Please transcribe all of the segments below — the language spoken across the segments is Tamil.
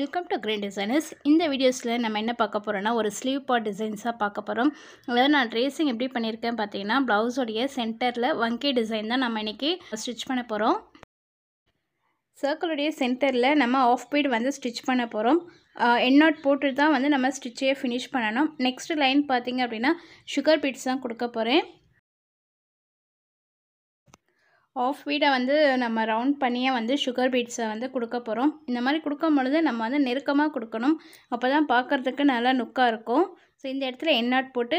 வெல்கம் டு கிரேன் டிசைனர்ஸ் இந்த வீடியோஸில் நம்ம என்ன பார்க்க போகிறோன்னா ஒரு ஸ்லீவ் பார்ட் டிசைன்ஸாக பார்க்க போகிறோம் அதாவது நான் ட்ரேசிங் எப்படி பண்ணியிருக்கேன் பார்த்தீங்கன்னா ப்ளவுஸோடைய சென்டரில் வங்கி டிசைன் தான் நம்ம இன்றைக்கி ஸ்டிச் பண்ண போகிறோம் சர்க்கிளுடைய சென்டரில் நம்ம ஆஃப் பீட் வந்து ஸ்டிச் பண்ண போகிறோம் என்னோட் போட்டு தான் வந்து நம்ம ஸ்டிச்சையை ஃபினிஷ் பண்ணணும் நெக்ஸ்ட் லைன் பார்த்திங்க அப்படின்னா சுகர் பீட்ஸ் தான் கொடுக்க போகிறேன் ஆஃப் வீடை வந்து நம்ம ரவுண்ட் பண்ணியே வந்து சுகர் பீட்ஸை வந்து கொடுக்க போகிறோம் இந்த மாதிரி கொடுக்கும் பொழுது நம்ம வந்து நெருக்கமாக கொடுக்கணும் அப்போ தான் பார்க்குறதுக்கு நல்லா நுக்காக இருக்கும் ஸோ இந்த இடத்துல எண்ணாட் போட்டு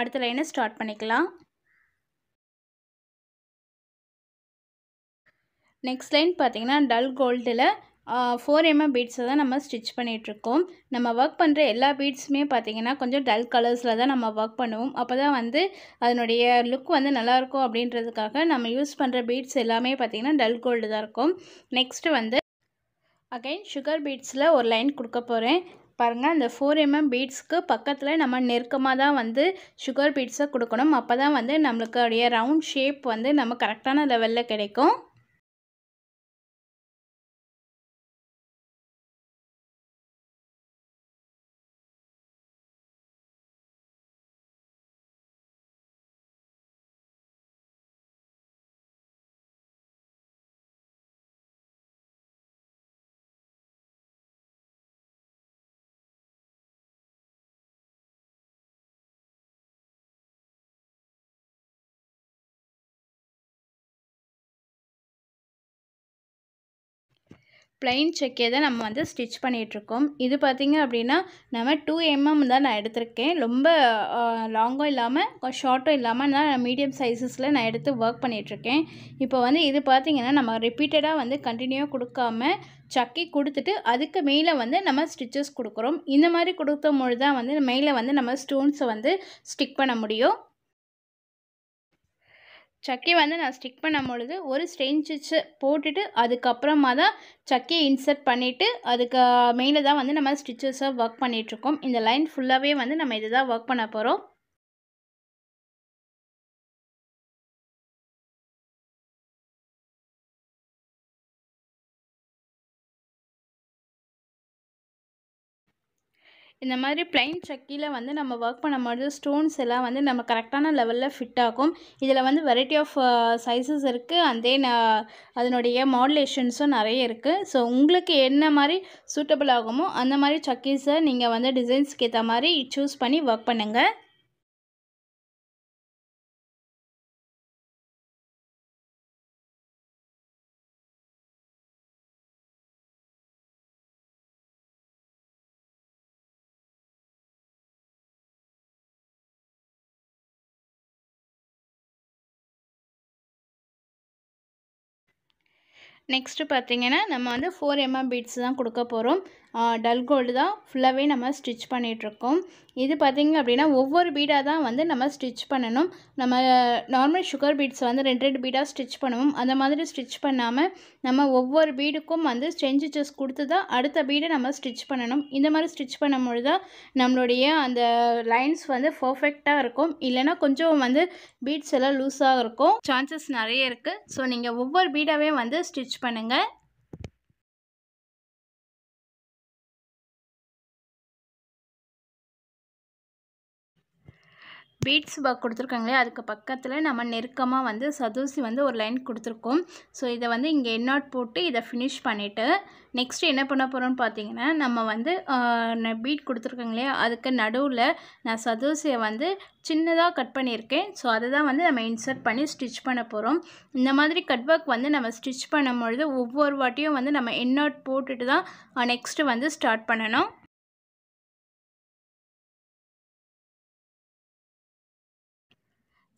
அடுத்த லைனை ஸ்டார்ட் பண்ணிக்கலாம் நெக்ஸ்ட் லைன் பார்த்திங்கன்னா டல் கோல்டில் ஃபோர் எம்எம் பீட்ஸை தான் நம்ம ஸ்டிச் பண்ணிகிட்ருக்கோம் நம்ம ஒர்க் பண்ணுற எல்லா பீட்ஸுமே பார்த்திங்கன்னா கொஞ்சம் டல் கலர்ஸில் தான் நம்ம ஒர்க் பண்ணுவோம் அப்போ தான் வந்து அதனுடைய லுக் வந்து நல்லாயிருக்கும் அப்படின்றதுக்காக நம்ம யூஸ் பண்ணுற பீட்ஸ் எல்லாமே பார்த்திங்கன்னா டல் கோல்டு தான் இருக்கும் நெக்ஸ்ட்டு வந்து அகைன் சுகர் பீட்ஸில் ஒரு லைன் கொடுக்க போகிறேன் பாருங்கள் அந்த ஃபோர் எம்எம் பீட்ஸ்க்கு பக்கத்தில் நம்ம நெருக்கமாக தான் வந்து சுகர் பீட்ஸை கொடுக்கணும் அப்போ தான் வந்து நம்மளுக்கு அப்படியே ரவுண்ட் ஷேப் வந்து நம்ம கரெக்டான லெவலில் கிடைக்கும் ப்ளைன் செக்கே தான் நம்ம வந்து ஸ்டிச் பண்ணிகிட்ருக்கோம் இது பார்த்திங்க அப்படின்னா நம்ம டூ எம்எம் தான் நான் எடுத்திருக்கேன் ரொம்ப லாங்கும் இல்லாமல் ஷார்ட்டும் இல்லாமல் நான் மீடியம் சைஸஸில் நான் எடுத்து ஒர்க் பண்ணிகிட்ருக்கேன் இப்போ வந்து இது பார்த்திங்கன்னா நம்ம ரிப்பீட்டடாக வந்து கண்டினியூவாக கொடுக்காம சக்கி கொடுத்துட்டு அதுக்கு மேலே வந்து நம்ம ஸ்டிச்சஸ் கொடுக்குறோம் இந்த மாதிரி கொடுத்த பொழுது தான் வந்து மேலே வந்து நம்ம ஸ்டோன்ஸை வந்து ஸ்டிக் பண்ண முடியும் சக்கி வந்து நான் ஸ்டிக் பண்ணும் பொழுது ஒரு ஸ்ட்ரெயின் ஸ்டிச்சு போட்டுட்டு அதுக்கப்புறமா தான் சக்கியை இன்சர்ட் பண்ணிவிட்டு அதுக்கு மெயினில் தான் வந்து நம்ம ஸ்டிச்சஸை ஒர்க் பண்ணிகிட்ருக்கோம் இந்த லைன் ஃபுல்லாகவே வந்து நம்ம இதை தான் ஒர்க் பண்ண போகிறோம் இந்த மாதிரி பிளைன் சக்கியில் வந்து நம்ம ஒர்க் பண்ணும்போது ஸ்டோன்ஸ் எல்லாம் வந்து நம்ம கரெக்டான லெவலில் ஃபிட் ஆகும் இதில் வந்து வெரைட்டி ஆஃப் சைஸஸ் இருக்குது அதே அதனுடைய மாடுலேஷன்ஸும் நிறைய இருக்குது ஸோ உங்களுக்கு என்ன மாதிரி சூட்டபிள் ஆகுமோ அந்த மாதிரி சக்கீஸை நீங்கள் வந்து டிசைன்ஸ்க்கு ஏற்ற மாதிரி சூஸ் பண்ணி ஒர்க் பண்ணுங்கள் நெக்ஸ்ட்டு பார்த்திங்கன்னா நம்ம வந்து ஃபோர் எம்எம் பீட்ஸ் தான் கொடுக்க போகிறோம் டல் கோல்டு தான் ஃபுல்லாகவே நம்ம ஸ்டிச் பண்ணிகிட்ருக்கோம் இது பார்த்திங்க அப்படின்னா ஒவ்வொரு பீடாக தான் வந்து நம்ம ஸ்டிச் பண்ணணும் நம்ம நார்மல் சுகர் பீட்ஸ் வந்து ரெண்டு ரெண்டு பீடாக ஸ்டிச் பண்ணுவோம் அந்த மாதிரி ஸ்டிச் பண்ணாமல் நம்ம ஒவ்வொரு பீடுக்கும் வந்து ஸ்டெஞ்சிச்சஸ் கொடுத்து தான் அடுத்த பீடை நம்ம ஸ்டிச் பண்ணணும் இந்த மாதிரி ஸ்டிச் பண்ணும்பொழுது தான் நம்மளுடைய அந்த லைன்ஸ் வந்து பர்ஃபெக்டாக இருக்கும் இல்லைனா கொஞ்சம் வந்து பீட்ஸ் எல்லாம் லூஸாக இருக்கும் சான்சஸ் நிறைய இருக்குது ஸோ நீங்கள் ஒவ்வொரு பீடாகவே வந்து ஸ்டிச் சர்ச் பண்ணுங்கள் பீட்ஸ் பாக் கொடுத்துருக்காங்களே அதுக்கு பக்கத்தில் நம்ம நெருக்கமாக வந்து சதுசி வந்து ஒரு லைன் கொடுத்துருக்கோம் ஸோ இதை வந்து இங்கே எண்ணாட் போட்டு இதை ஃபினிஷ் பண்ணிவிட்டு நெக்ஸ்ட்டு என்ன பண்ண போகிறோம்னு பார்த்தீங்கன்னா நம்ம வந்து பீட் கொடுத்துருக்காங்களே அதுக்கு நடுவில் நான் சதுசியை வந்து சின்னதாக கட் பண்ணியிருக்கேன் ஸோ அதை தான் வந்து நம்ம இன்சர்ட் பண்ணி ஸ்டிச் பண்ண போகிறோம் இந்த மாதிரி கட் ஒர்க் வந்து நம்ம ஸ்டிச் பண்ணும்பொழுது ஒவ்வொரு வாட்டியும் வந்து நம்ம எண்ணாட் போட்டுட்டு தான் நெக்ஸ்ட்டு வந்து ஸ்டார்ட் பண்ணணும்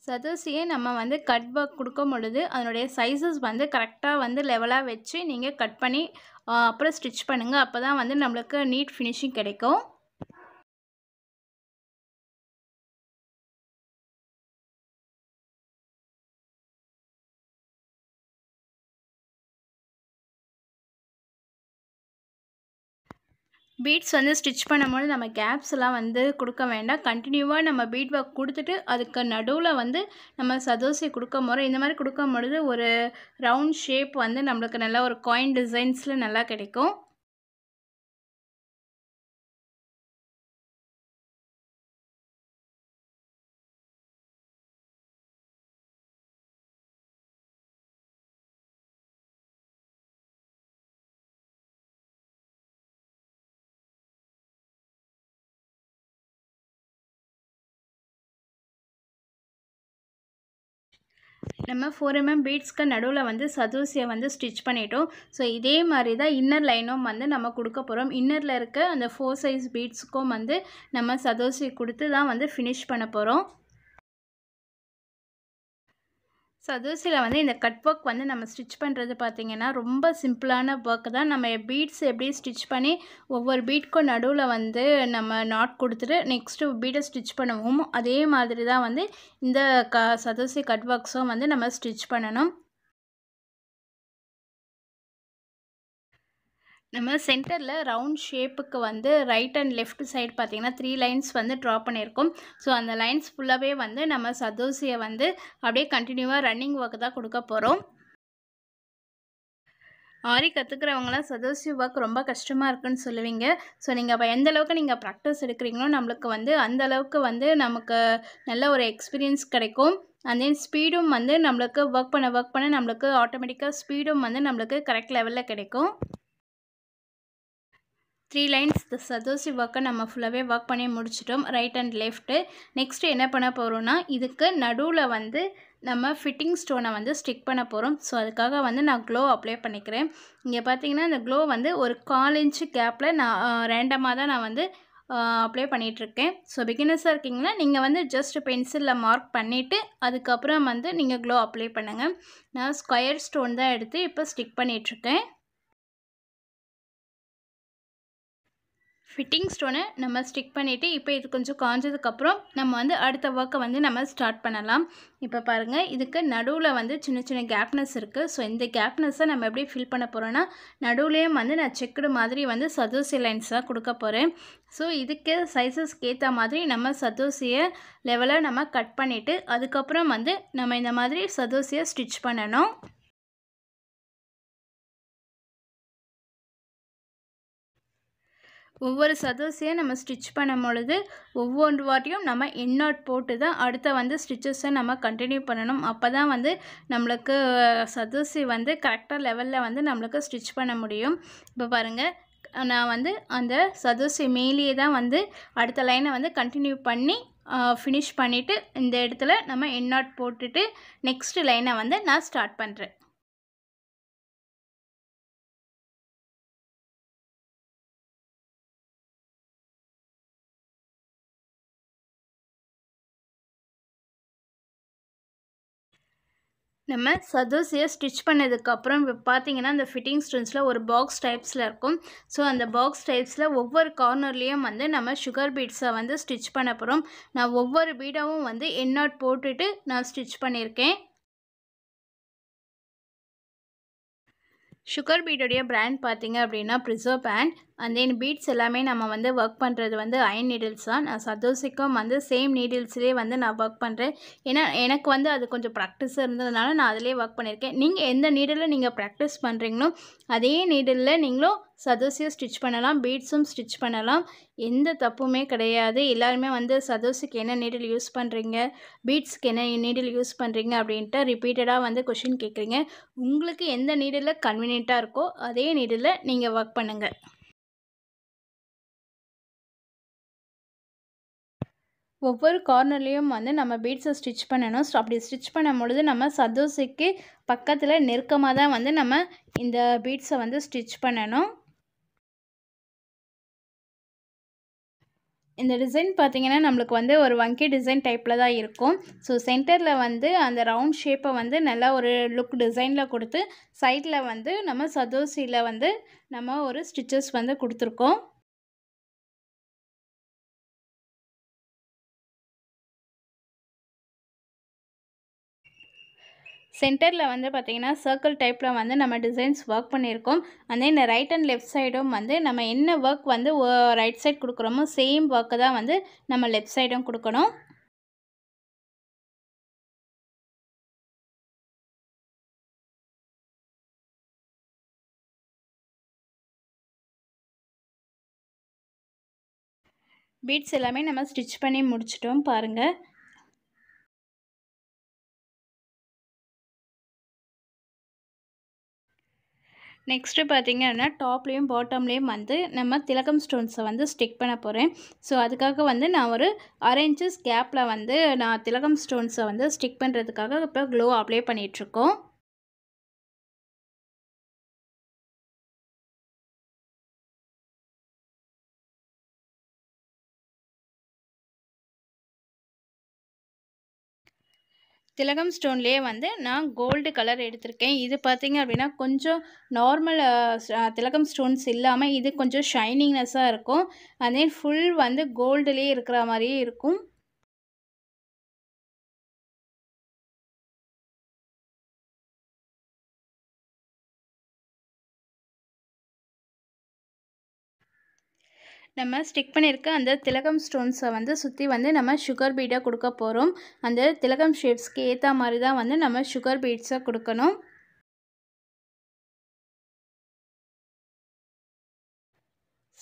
சதுசியை நம்ம வந்து கட் கொடுக்கும் பொழுது அதனுடைய சைஸஸ் வந்து கரெக்டாக வந்து லெவலாக வச்சு நீங்கள் கட் பண்ணி அப்புறம் ஸ்டிச் பண்ணுங்கள் அப்போ தான் வந்து நம்மளுக்கு நீட் ஃபினிஷிங் கிடைக்கும் பீட்ஸ் வந்து ஸ்டிச் பண்ணும்போது நம்ம கேப்ஸ் எல்லாம் வந்து கொடுக்க வேண்டாம் கண்டினியூவாக நம்ம பீட் ஒர்க் கொடுத்துட்டு அதுக்கு நடுவில் வந்து நம்ம சதோசி கொடுக்க முறை இந்த மாதிரி கொடுக்கும் பொழுது ஒரு ரவுண்ட் ஷேப் வந்து நம்மளுக்கு நல்லா ஒரு காயின் டிசைன்ஸில் நல்லா கிடைக்கும் நம்ம ஃபோர் எம்எம் பீட்ஸ்க்கு நடுவில் வந்து சதுசியை வந்து ஸ்டிச் பண்ணிட்டோம் ஸோ இதே மாதிரி தான் இன்னர் லைனும் வந்து நம்ம கொடுக்க போகிறோம் இன்னரில் இருக்க அந்த ஃபோர் சைஸ் பீட்ஸுக்கும் வந்து நம்ம சதுசி கொடுத்து தான் வந்து ஃபினிஷ் பண்ண போகிறோம் சதுசியில் வந்து இந்த கட் ஒர்க் வந்து நம்ம ஸ்டிச் பண்ணுறது பார்த்திங்கன்னா ரொம்ப சிம்பிளான ஒர்க்கு தான் நம்ம பீட்ஸ் எப்படி ஸ்டிச் பண்ணி ஒவ்வொரு பீட்க்கும் நடுவில் வந்து நம்ம நாட் கொடுத்துட்டு நெக்ஸ்ட்டு பீட்டை ஸ்டிச் பண்ணுவோமோ அதே மாதிரி தான் வந்து இந்த க சதுசி கட் ஒர்க்ஸும் வந்து நம்ம ஸ்டிச் பண்ணணும் நம்ம சென்டரில் ரவுண்ட் ஷேப்புக்கு வந்து ரைட் அண்ட் லெஃப்ட் சைடு பார்த்திங்கன்னா த்ரீ லைன்ஸ் வந்து ட்ரா பண்ணியிருக்கோம் ஸோ அந்த லைன்ஸ் ஃபுல்லாகவே வந்து நம்ம சதோசியை வந்து அப்படியே கண்டினியூவாக ரன்னிங் ஒர்க் தான் கொடுக்க போகிறோம் ஆரி கற்றுக்கிறவங்களாம் சதோசி ஒர்க் ரொம்ப கஷ்டமாக இருக்குன்னு சொல்லுவீங்க ஸோ நீங்கள் அப்போ எந்தளவுக்கு நீங்கள் ப்ராக்டிஸ் எடுக்கிறீங்களோ நம்மளுக்கு வந்து அந்த அளவுக்கு வந்து நமக்கு நல்ல ஒரு எக்ஸ்பீரியன்ஸ் கிடைக்கும் அண்ட் தென் ஸ்பீடும் வந்து நம்மளுக்கு ஒர்க் பண்ண ஒர்க் பண்ண நம்மளுக்கு ஆட்டோமேட்டிக்காக ஸ்பீடும் வந்து நம்மளுக்கு கரெக்ட் லெவலில் கிடைக்கும் த்ரீ லைன்ஸ் இந்த சதோசி ஒர்க்கை நம்ம ஃபுல்லாகவே ஒர்க் பண்ணி முடிச்சிட்டோம் ரைட் அண்ட் லெஃப்ட்டு நெக்ஸ்ட்டு என்ன பண்ண போகிறோன்னா இதுக்கு நடுவில் வந்து நம்ம ஃபிட்டிங் ஸ்டோனை வந்து ஸ்டிக் பண்ண போகிறோம் ஸோ அதுக்காக வந்து நான் க்ளோ அப்ளை பண்ணிக்கிறேன் இங்கே பார்த்தீங்கன்னா இந்த க்ளோ வந்து ஒரு கால் இன்ச்சு கேப்பில் நான் ரேண்டமாக தான் நான் வந்து அப்ளை பண்ணிகிட்ருக்கேன் ஸோ பிகினர்ஸாக இருக்கீங்கன்னா நீங்கள் வந்து ஜஸ்ட் பென்சிலில் மார்க் பண்ணிவிட்டு அதுக்கப்புறம் வந்து நீங்கள் க்ளோ அப்ளை பண்ணுங்கள் நான் ஸ்கொயர் ஸ்டோன் தான் எடுத்து இப்போ ஸ்டிக் பண்ணிகிட்ருக்கேன் ஃபிட்டிங் ஸ்டோனை நம்ம ஸ்டிக் பண்ணிவிட்டு இப்போ இது கொஞ்சம் காஞ்சதுக்கப்புறம் நம்ம வந்து அடுத்த ஒர்க்கை வந்து நம்ம ஸ்டார்ட் பண்ணலாம் இப்போ பாருங்கள் இதுக்கு நடுவில் வந்து சின்ன சின்ன கேப்னஸ் இருக்குது ஸோ இந்த கேப்னஸை நம்ம எப்படி ஃபில் பண்ண போகிறோன்னா நடுவுலேயும் வந்து நான் செக்குடு மாதிரி வந்து சதோசி லைன்ஸ் தான் கொடுக்க போகிறேன் ஸோ இதுக்கு சைஸஸ்க்கு ஏற்ற மாதிரி நம்ம சதுசியை லெவலாக நம்ம கட் பண்ணிவிட்டு அதுக்கப்புறம் வந்து நம்ம இந்த மாதிரி சதோசியை ஸ்டிச் பண்ணணும் ஒவ்வொரு சதோசையும் நம்ம ஸ்டிச் பண்ணும் பொழுது ஒவ்வொன்று வாட்டியும் நம்ம நாட் போட்டு தான் அடுத்த வந்து ஸ்டிச்சஸை நம்ம கண்டினியூ பண்ணணும் அப்போ தான் வந்து நம்மளுக்கு சதோசி வந்து கரெக்டாக லெவலில் வந்து நம்மளுக்கு ஸ்டிச் பண்ண முடியும் இப்போ பாருங்கள் நான் வந்து அந்த சதோசி மேலேயே தான் வந்து அடுத்த லைனை வந்து கண்டினியூ பண்ணி ஃபினிஷ் பண்ணிவிட்டு இந்த இடத்துல நம்ம நாட் போட்டுட்டு நெக்ஸ்ட் லைனை வந்து நான் ஸ்டார்ட் பண்ணுறேன் நம்ம சதோசியை ஸ்டிச் பண்ணதுக்கப்புறம் இப்போ பார்த்தீங்கன்னா அந்த ஃபிட்டிங் ஸ்டோன்ஸில் ஒரு பாக்ஸ் டைப்ஸில் இருக்கும் ஸோ அந்த பாக்ஸ் டைப்ஸில் ஒவ்வொரு கார்னர்லேயும் வந்து நம்ம சுகர் பீட்ஸை வந்து ஸ்டிச் பண்ண போகிறோம் நான் ஒவ்வொரு பீடாவும் வந்து என்னோட் போட்டுட்டு நான் ஸ்டிச் பண்ணியிருக்கேன் சுகர் பீடோடைய பிராண்ட் பார்த்தீங்க அப்படின்னா preserve band and then beads எல்லாமே நம்ம வந்து ஒர்க் பண்ணுறது வந்து அயன் நீடில்ஸ் தான் நான் சதோசிக்கும் வந்து சேம் நீடில்ஸ்லேயே வந்து நான் ஒர்க் பண்ணுறேன் ஏன்னா எனக்கு வந்து அது கொஞ்சம் ப்ராக்டிஸ் இருந்ததுனால நான் அதிலே ஒர்க் பண்ணியிருக்கேன் நீங்கள் எந்த நீடலில் நீங்கள் ப்ராக்டிஸ் பண்ணுறீங்களோ அதே நீடலில் நீங்களும் சதோசியும் ஸ்டிச் பண்ணலாம் பீட்ஸும் ஸ்டிச் பண்ணலாம் எந்த தப்புமே கிடையாது எல்லாருமே வந்து சதோசிக்கு என்ன நீடில் யூஸ் பண்ணுறீங்க பீட்ஸ்க்கு என்ன நீடில் யூஸ் பண்ணுறீங்க அப்படின்ட்டு ரிப்பீட்டடாக வந்து கொஷின் கேட்குறீங்க உங்களுக்கு எந்த நீடில் கன்வீனியண்ட்டாக இருக்கோ அதே நீடில் நீங்கள் ஒர்க் பண்ணுங்கள் ஒவ்வொரு கார்னர்லேயும் வந்து நம்ம பீட்ஸை ஸ்டிச் பண்ணணும் ஸோ அப்படி ஸ்டிச் பண்ணும் பொழுது நம்ம சதோசிக்கு பக்கத்தில் நெருக்கமாக தான் வந்து நம்ம இந்த பீட்ஸை வந்து ஸ்டிச் பண்ணணும் இந்த டிசைன் பார்த்திங்கன்னா நம்மளுக்கு வந்து ஒரு வங்கி டிசைன் டைப்பில் தான் இருக்கும் ஸோ சென்டரில் வந்து அந்த ரவுண்ட் ஷேப்பை வந்து நல்லா ஒரு லுக் டிசைனில் கொடுத்து சைடில் வந்து நம்ம சதோசியில் வந்து நம்ம ஒரு ஸ்டிச்சஸ் வந்து கொடுத்துருக்கோம் சென்டரில் வந்து பார்த்திங்கன்னா சர்க்கிள் டைப்பில் வந்து நம்ம டிசைன்ஸ் ஒர்க் பண்ணியிருக்கோம் அந்த இந்த ரைட் அண்ட் லெஃப்ட் சைடும் வந்து நம்ம என்ன ஒர்க் வந்து ரைட் சைட் கொடுக்குறோமோ சேம் ஒர்க்கு தான் வந்து நம்ம லெஃப்ட் சைடும் கொடுக்கணும் பீட்ஸ் எல்லாமே நம்ம ஸ்டிச் பண்ணி முடிச்சிட்டோம் பாருங்கள் நெக்ஸ்ட்டு அப்படின்னா டாப்லேயும் பாட்டம்லேயும் வந்து நம்ம திலக்கம் ஸ்டோன்ஸை வந்து ஸ்டிக் பண்ண போகிறேன் ஸோ அதுக்காக வந்து நான் ஒரு அரை இன்ச்சஸ் கேப்பில் வந்து நான் திலகம் ஸ்டோன்ஸை வந்து ஸ்டிக் பண்ணுறதுக்காக இப்போ க்ளோ அப்ளை பண்ணிகிட்ருக்கோம் திலகம் ஸ்டோன்லேயே வந்து நான் கோல்டு கலர் எடுத்திருக்கேன் இது பார்த்திங்க அப்படின்னா கொஞ்சம் நார்மல் திலகம் ஸ்டோன்ஸ் இல்லாமல் இது கொஞ்சம் ஷைனிங்னஸாக இருக்கும் அதே ஃபுல் வந்து கோல்டுலேயே இருக்கிற மாதிரியே இருக்கும் நம்ம ஸ்டிக் பண்ணியிருக்க அந்த திலகம் ஸ்டோன்ஸை வந்து சுற்றி வந்து நம்ம சுகர் பீட்டாக கொடுக்க போகிறோம் அந்த திலகம் ஷேப்ஸ்க்கு ஏற்ற மாதிரி தான் வந்து நம்ம சுகர் பீட்ஸை கொடுக்கணும்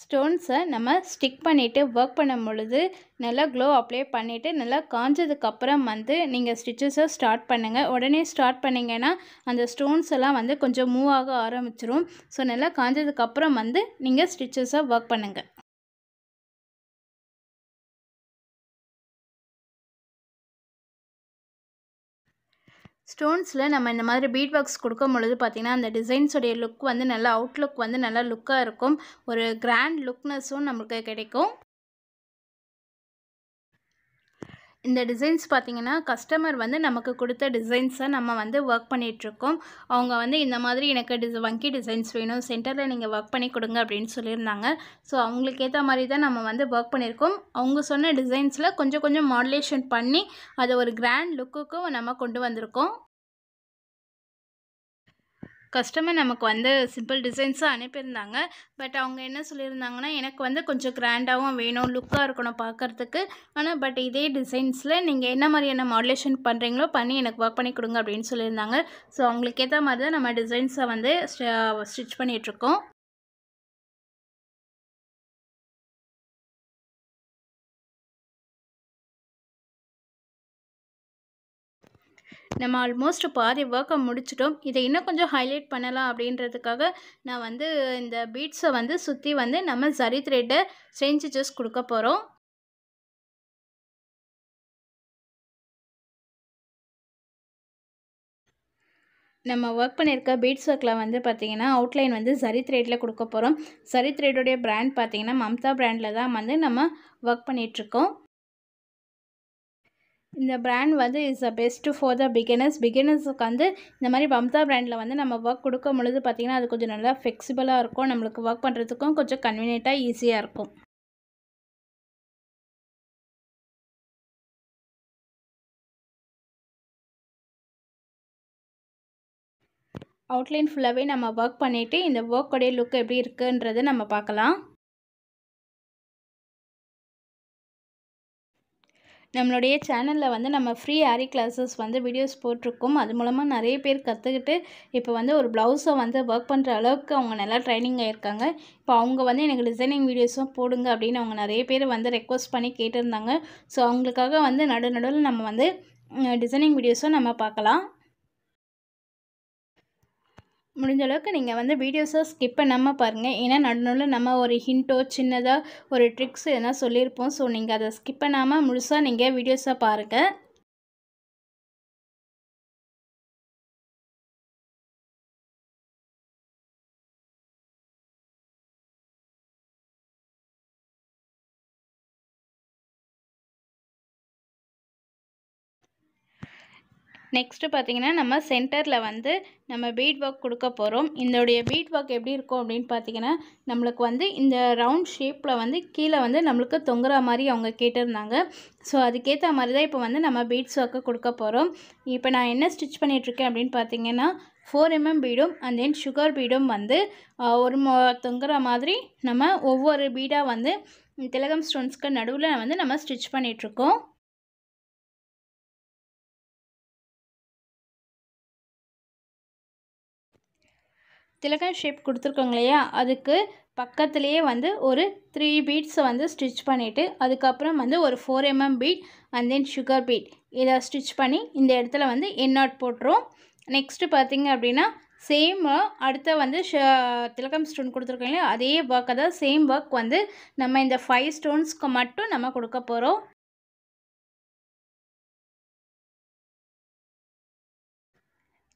ஸ்டோன்ஸை நம்ம ஸ்டிக் பண்ணிவிட்டு ஒர்க் பண்ணும் பொழுது நல்லா க்ளோ அப்ளை பண்ணிவிட்டு நல்லா காஞ்சதுக்கப்புறம் வந்து நீங்கள் ஸ்டிச்சஸை ஸ்டார்ட் பண்ணுங்கள் உடனே ஸ்டார்ட் பண்ணிங்கன்னா அந்த ஸ்டோன்ஸ் எல்லாம் வந்து கொஞ்சம் மூவ் ஆக ஆரம்பிச்சிரும் ஸோ நல்லா காஞ்சதுக்கப்புறம் வந்து நீங்கள் ஸ்டிச்சஸை ஒர்க் பண்ணுங்கள் ஸ்டோன்ஸில் நம்ம இந்த மாதிரி பீட் ஒர்க்ஸ் கொடுக்கும் பொழுது பார்த்திங்கன்னா அந்த டிசைன்ஸுடைய லுக் வந்து நல்லா அவுட்லுக் வந்து நல்லா லுக்காக இருக்கும் ஒரு கிராண்ட் லுக்னஸும் நம்மளுக்கு கிடைக்கும் இந்த டிசைன்ஸ் பார்த்திங்கன்னா கஸ்டமர் வந்து நமக்கு கொடுத்த டிசைன்ஸை நம்ம வந்து ஒர்க் பண்ணிகிட்ருக்கோம் அவங்க வந்து இந்த மாதிரி எனக்கு டிஸ் வங்கி டிசைன்ஸ் வேணும் சென்டரில் நீங்கள் ஒர்க் பண்ணி கொடுங்க அப்படின்னு சொல்லியிருந்தாங்க ஸோ அவங்களுக்கு ஏற்ற மாதிரி தான் நம்ம வந்து ஒர்க் பண்ணியிருக்கோம் அவங்க சொன்ன டிசைன்ஸில் கொஞ்சம் கொஞ்சம் மாடுலேஷன் பண்ணி அதை ஒரு கிராண்ட் லுக்குக்கும் நம்ம கொண்டு வந்திருக்கோம் கஸ்டமர் நமக்கு வந்து சிம்பிள் டிசைன்ஸும் அனுப்பியிருந்தாங்க பட் அவங்க என்ன சொல்லியிருந்தாங்கன்னா எனக்கு வந்து கொஞ்சம் கிராண்டாகவும் வேணும் லுக்காக இருக்கணும் பார்க்குறதுக்கு ஆனால் பட் இதே டிசைன்ஸில் நீங்கள் என்ன மாதிரியான மாடுலேஷன் பண்ணுறீங்களோ பண்ணி எனக்கு ஒர்க் பண்ணி கொடுங்க அப்படின்னு சொல்லியிருந்தாங்க ஸோ அவங்களுக்கு ஏற்ற மாதிரி தான் நம்ம டிசைன்ஸை வந்து ஸ்டிச் பண்ணிகிட்ருக்கோம் நம்ம ஆல்மோஸ்ட் பாதி ஒர்க்கை முடிச்சிட்டோம் இதை இன்னும் கொஞ்சம் ஹைலைட் பண்ணலாம் அப்படின்றதுக்காக நான் வந்து இந்த பீட்ஸை வந்து சுற்றி வந்து நம்ம சரி த்ரெட்டை செஞ்சு ஜூஸ் கொடுக்க போகிறோம் நம்ம ஒர்க் பண்ணியிருக்க பீட்ஸ் ஒர்க்கில் வந்து பார்த்திங்கன்னா அவுட்லைன் வந்து சரி த்ரெட்டில் கொடுக்க போகிறோம் சரி த்ரெட்டுடைய ப்ராண்ட் பார்த்திங்கன்னா மம்தா பிராண்டில் தான் வந்து நம்ம ஒர்க் பண்ணிகிட்ருக்கோம் இந்த பிராண்ட் வந்து is a best for the beginners பிகினர்ஸுக்கு வந்து இந்த மாதிரி பம்தா பிராண்டில் வந்து நம்ம ஒர்க் கொடுக்கும் பொழுது பார்த்திங்கன்னா அது கொஞ்சம் நல்லா ஃபெக்சிபிளாக இருக்கும் நம்மளுக்கு ஒர்க் பண்ணுறதுக்கும் கொஞ்சம் கன்வீனியண்ட்டாக ஈஸியாக இருக்கும் அவுட்லைன் ஃபுல்லாகவே நம்ம ஒர்க் பண்ணிவிட்டு இந்த ஒர்க்கோடைய லுக் எப்படி இருக்குன்றதை நம்ம பார்க்கலாம் நம்மளுடைய சேனலில் வந்து நம்ம ஃப்ரீ ஆரி கிளாஸஸ் வந்து வீடியோஸ் போட்டிருக்கோம் அது மூலமாக நிறைய பேர் கற்றுக்கிட்டு இப்போ வந்து ஒரு ப்ளவுஸை வந்து ஒர்க் பண்ணுற அளவுக்கு அவங்க நல்லா ட்ரைனிங் ஆகியிருக்காங்க இப்போ அவங்க வந்து எனக்கு டிசைனிங் வீடியோஸும் போடுங்க அப்படின்னு அவங்க நிறைய பேர் வந்து ரெக்வஸ்ட் பண்ணி கேட்டிருந்தாங்க ஸோ அவங்களுக்காக வந்து நடு நடுவில் நம்ம வந்து டிசைனிங் வீடியோஸும் நம்ம பார்க்கலாம் முடிஞ்ச அளவுக்கு நீங்கள் வந்து வீடியோஸை ஸ்கிப் பண்ணாமல் பாருங்கள் ஏன்னா நடுநடுவில் நம்ம ஒரு ஹிண்ட்டோ சின்னதாக ஒரு ட்ரிக்ஸ் எதனா சொல்லியிருப்போம் ஸோ நீங்கள் அதை ஸ்கிப் பண்ணாமல் முழுசாக நீங்கள் வீடியோஸாக பாருங்கள் நெக்ஸ்ட்டு பார்த்திங்கன்னா நம்ம சென்டரில் வந்து நம்ம பீட் ஒர்க் கொடுக்க போகிறோம் இதோடைய பீட் ஒர்க் எப்படி இருக்கும் அப்படின்னு பார்த்தீங்கன்னா நம்மளுக்கு வந்து இந்த ரவுண்ட் ஷேப்பில் வந்து கீழே வந்து நம்மளுக்கு தொங்குற மாதிரி அவங்க கேட்டிருந்தாங்க ஸோ அதுக்கேற்ற மாதிரி தான் இப்போ வந்து நம்ம பீட்ஸ் ஒர்க்கு கொடுக்க போகிறோம் இப்போ நான் என்ன ஸ்டிச் பண்ணிகிட்ருக்கேன் அப்படின்னு பார்த்தீங்கன்னா ஃபோர் எம்எம் பீடும் அண்ட் தென் சுகர் பீடும் வந்து ஒரு தொங்குற மாதிரி நம்ம ஒவ்வொரு பீடாக வந்து திலகம் ஸ்டோன்ஸ்க்கு நடுவில் வந்து நம்ம ஸ்டிச் பண்ணிகிட்ருக்கோம் திலகம் ஷேப் கொடுத்துருக்கோங்க இல்லையா அதுக்கு பக்கத்துலேயே வந்து ஒரு த்ரீ பீட்ஸை வந்து ஸ்டிச் பண்ணிவிட்டு அதுக்கப்புறம் வந்து ஒரு four mm bead and then sugar bead இதை ஸ்டிச் பண்ணி இந்த இடத்துல வந்து என்னாட் போட்டுரும் நெக்ஸ்ட்டு பார்த்திங்க அப்படின்னா சேம் அடுத்த வந்து ஷ திலகம் ஸ்டோன் கொடுத்துருக்கோம் இல்லையா அதே ஒர்க்கை தான் சேம் ஒர்க் வந்து நம்ம இந்த ஃபைவ் ஸ்டோன்ஸ்க்கு மட்டும் நம்ம கொடுக்க போகிறோம்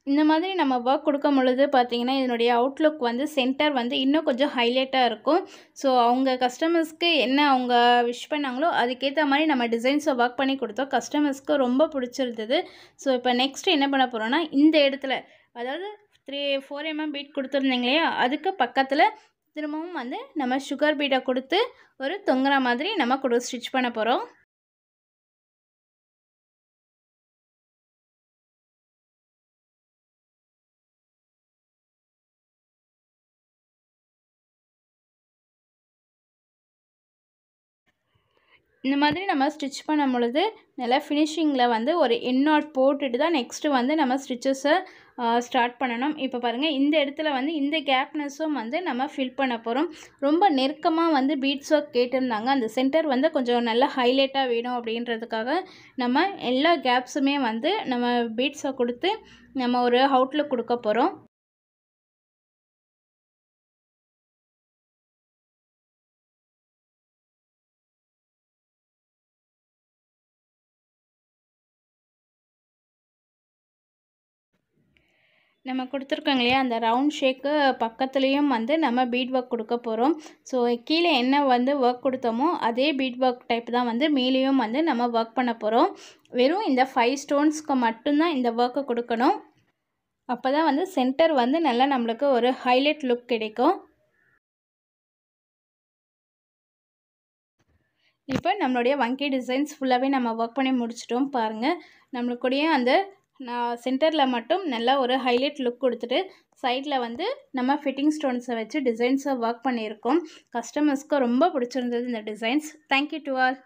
இந்த மாதிரி நம்ம ஒர்க் கொடுக்கும் பொழுது பார்த்தீங்கன்னா இதனுடைய அவுட்லுக் வந்து சென்டர் வந்து இன்னும் கொஞ்சம் ஹைலைட்டாக இருக்கும் ஸோ அவங்க கஸ்டமர்ஸ்க்கு என்ன அவங்க விஷ் பண்ணாங்களோ அதுக்கேற்ற மாதிரி நம்ம டிசைன்ஸை ஒர்க் பண்ணி கொடுத்தோம் கஸ்டமர்ஸ்க்கு ரொம்ப பிடிச்சிருந்தது ஸோ இப்போ நெக்ஸ்ட் என்ன பண்ண போகிறோன்னா இந்த இடத்துல அதாவது த்ரீ ஃபோர் எம்எம் பீட் கொடுத்துருந்தீங்களே அதுக்கு பக்கத்தில் திரும்பவும் வந்து நம்ம சுகர் பீட்டை கொடுத்து ஒரு தொங்குற மாதிரி நம்ம கொடு ஸ்டிச் பண்ண போகிறோம் இந்த மாதிரி நம்ம ஸ்டிச் பண்ணும் பொழுது நல்லா ஃபினிஷிங்கில் வந்து ஒரு எண்ணாட் போட்டுட்டு தான் நெக்ஸ்ட்டு வந்து நம்ம ஸ்டிச்சஸை ஸ்டார்ட் பண்ணணும் இப்போ பாருங்கள் இந்த இடத்துல வந்து இந்த கேப்னஸும் வந்து நம்ம ஃபில் பண்ண போகிறோம் ரொம்ப நெருக்கமாக வந்து பீட்ஸ் ஒர்க் கேட்டிருந்தாங்க அந்த சென்டர் வந்து கொஞ்சம் நல்லா ஹைலைட்டாக வேணும் அப்படின்றதுக்காக நம்ம எல்லா கேப்ஸுமே வந்து நம்ம பீட்ஸை கொடுத்து நம்ம ஒரு அவுட்லுக் கொடுக்க போகிறோம் நம்ம கொடுத்துருக்கோங்க இல்லையா அந்த ரவுண்ட் ஷேக்கு பக்கத்துலேயும் வந்து நம்ம பீட் ஒர்க் கொடுக்க போகிறோம் ஸோ கீழே என்ன வந்து ஒர்க் கொடுத்தோமோ அதே பீட் ஒர்க் டைப் தான் வந்து மேலேயும் வந்து நம்ம ஒர்க் பண்ண போகிறோம் வெறும் இந்த ஃபைவ் ஸ்டோன்ஸ்க்கு மட்டும்தான் இந்த ஒர்க்கை கொடுக்கணும் அப்போ தான் வந்து சென்டர் வந்து நல்லா நம்மளுக்கு ஒரு ஹைலைட் லுக் கிடைக்கும் இப்போ நம்மளுடைய வங்கி டிசைன்ஸ் ஃபுல்லாகவே நம்ம ஒர்க் பண்ணி முடிச்சிட்டோம் பாருங்கள் நம்மளுக்குடைய அந்த நான் சென்டரில் மட்டும் நல்லா ஒரு ஹைலைட் லுக் கொடுத்துட்டு சைடில் வந்து நம்ம ஃபிட்டிங் ஸ்டோன்ஸை வச்சு டிசைன்ஸை ஒர்க் பண்ணியிருக்கோம் கஸ்டமர்ஸ்க்கு ரொம்ப பிடிச்சிருந்தது இந்த டிசைன்ஸ் தேங்க்யூ டு ஆல்